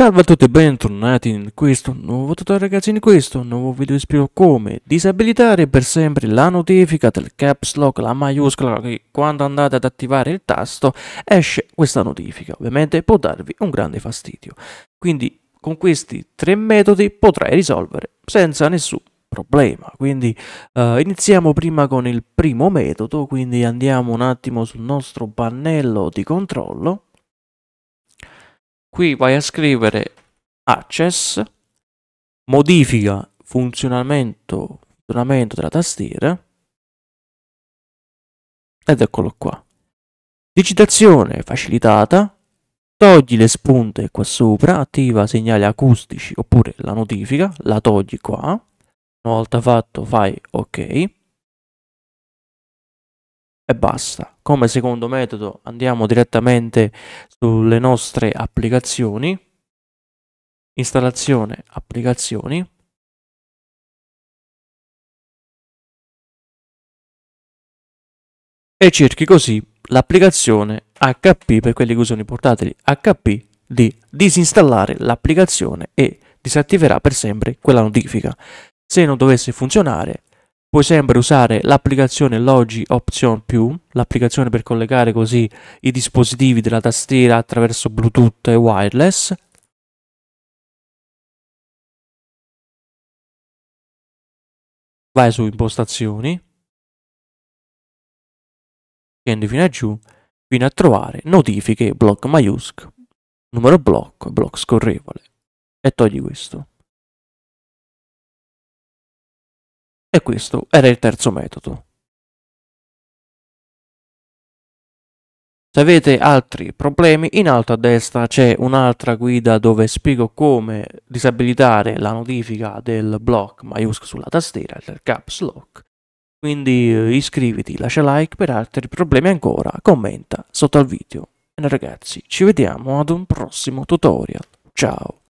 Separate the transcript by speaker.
Speaker 1: Salve a tutti e bentornati in questo nuovo tutorial ragazzi, in questo nuovo video vi spiego come disabilitare per sempre la notifica del caps lock, la maiuscola che quando andate ad attivare il tasto esce questa notifica, ovviamente può darvi un grande fastidio. Quindi con questi tre metodi potrai risolvere senza nessun problema. Quindi eh, iniziamo prima con il primo metodo, quindi andiamo un attimo sul nostro pannello di controllo qui vai a scrivere access modifica funzionamento,
Speaker 2: funzionamento della tastiera ed eccolo qua
Speaker 1: digitazione facilitata togli le spunte qua sopra attiva segnali acustici oppure la notifica la togli qua una volta fatto fai ok e basta. Come secondo metodo andiamo direttamente sulle nostre applicazioni,
Speaker 3: installazione applicazioni, e cerchi così
Speaker 1: l'applicazione HP per quelli che usano i portatili HP di disinstallare l'applicazione e disattiverà per sempre quella notifica. Se non dovesse funzionare Puoi sempre usare l'applicazione Logi Option più, l'applicazione per
Speaker 3: collegare così i dispositivi della tastiera attraverso Bluetooth e wireless. Vai su impostazioni, scendi fino
Speaker 2: a giù, fino a trovare notifiche, block maiusc, numero blocco, block
Speaker 3: scorrevole e togli questo. E questo era il terzo metodo.
Speaker 1: Se avete altri problemi, in alto a destra c'è un'altra guida dove spiego come disabilitare la notifica del block maiuscolo sulla tastiera, il caps lock. Quindi eh, iscriviti, lascia like, per altri problemi ancora
Speaker 3: commenta sotto al video. E ragazzi, ci vediamo ad un prossimo tutorial. Ciao!